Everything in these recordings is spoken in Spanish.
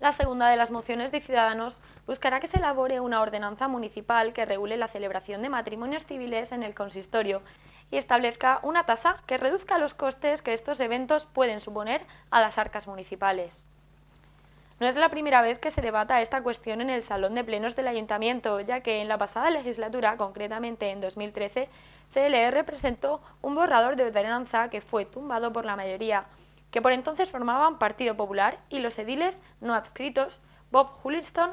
La segunda de las mociones de Ciudadanos buscará que se elabore una ordenanza municipal que regule la celebración de matrimonios civiles en el consistorio y establezca una tasa que reduzca los costes que estos eventos pueden suponer a las arcas municipales. No es la primera vez que se debata esta cuestión en el Salón de Plenos del Ayuntamiento, ya que en la pasada legislatura, concretamente en 2013, CLR presentó un borrador de ordenanza que fue tumbado por la mayoría que por entonces formaban Partido Popular, y los ediles no adscritos, Bob Hulliston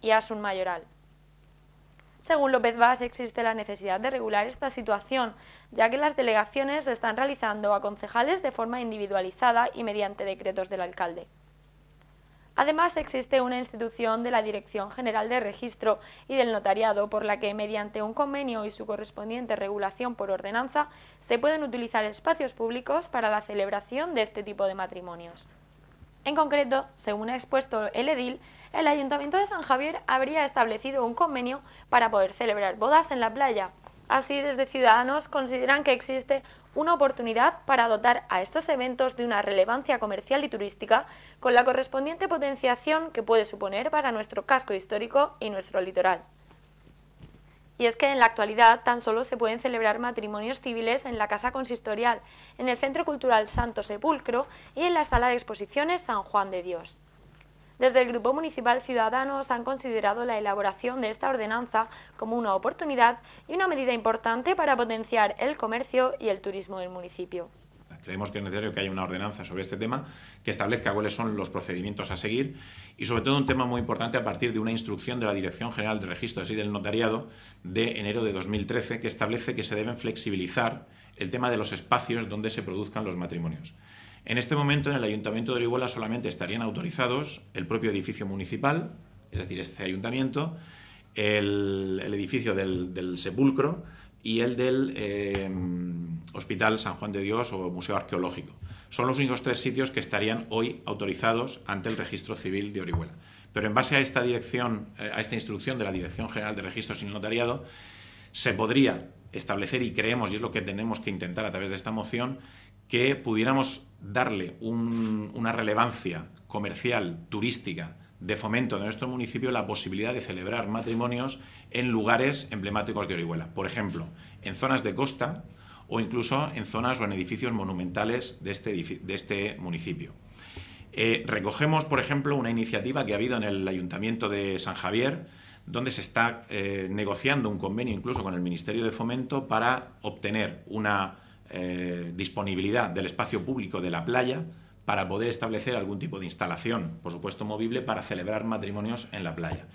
y Asun Mayoral. Según López Vaz, existe la necesidad de regular esta situación, ya que las delegaciones se están realizando a concejales de forma individualizada y mediante decretos del alcalde. Además, existe una institución de la Dirección General de Registro y del Notariado por la que, mediante un convenio y su correspondiente regulación por ordenanza, se pueden utilizar espacios públicos para la celebración de este tipo de matrimonios. En concreto, según ha expuesto el edil, el Ayuntamiento de San Javier habría establecido un convenio para poder celebrar bodas en la playa, Así, desde Ciudadanos consideran que existe una oportunidad para dotar a estos eventos de una relevancia comercial y turística con la correspondiente potenciación que puede suponer para nuestro casco histórico y nuestro litoral. Y es que en la actualidad tan solo se pueden celebrar matrimonios civiles en la Casa Consistorial, en el Centro Cultural Santo Sepulcro y en la Sala de Exposiciones San Juan de Dios. Desde el Grupo Municipal Ciudadanos han considerado la elaboración de esta ordenanza como una oportunidad y una medida importante para potenciar el comercio y el turismo del municipio. Creemos que es necesario que haya una ordenanza sobre este tema que establezca cuáles son los procedimientos a seguir y, sobre todo, un tema muy importante a partir de una instrucción de la Dirección General de Registros y del Notariado de enero de 2013 que establece que se deben flexibilizar el tema de los espacios donde se produzcan los matrimonios. En este momento en el Ayuntamiento de Orihuela solamente estarían autorizados el propio edificio municipal, es decir, este ayuntamiento, el, edificio del, sepulcro y el del eh, Hospital San Juan de Dios o Museo Arqueológico. Son los únicos tres sitios que estarían hoy autorizados ante el Registro Civil de Orihuela. Pero en base a esta dirección, eh, a esta instrucción de la Dirección General de Registros y Notariado, se podría establecer y creemos, y es lo que tenemos que intentar a través de esta moción, que pudiéramos darle una relevancia comercial, turística, de fomento de nuestro municipio la posibilidad de celebrar matrimonios en lugares emblemáticos de Orihuela. Por ejemplo, en zonas de costa o incluso en zonas o en edificios monumentales de este, este municipio. Eh, recogemos, por ejemplo, una iniciativa que ha habido en el Ayuntamiento de San Javier, donde se está eh, negociando un convenio incluso con el Ministerio de Fomento para obtener una eh, disponibilidad del espacio público de la playa para poder establecer algún tipo de instalación, por supuesto movible, para celebrar matrimonios en la playa.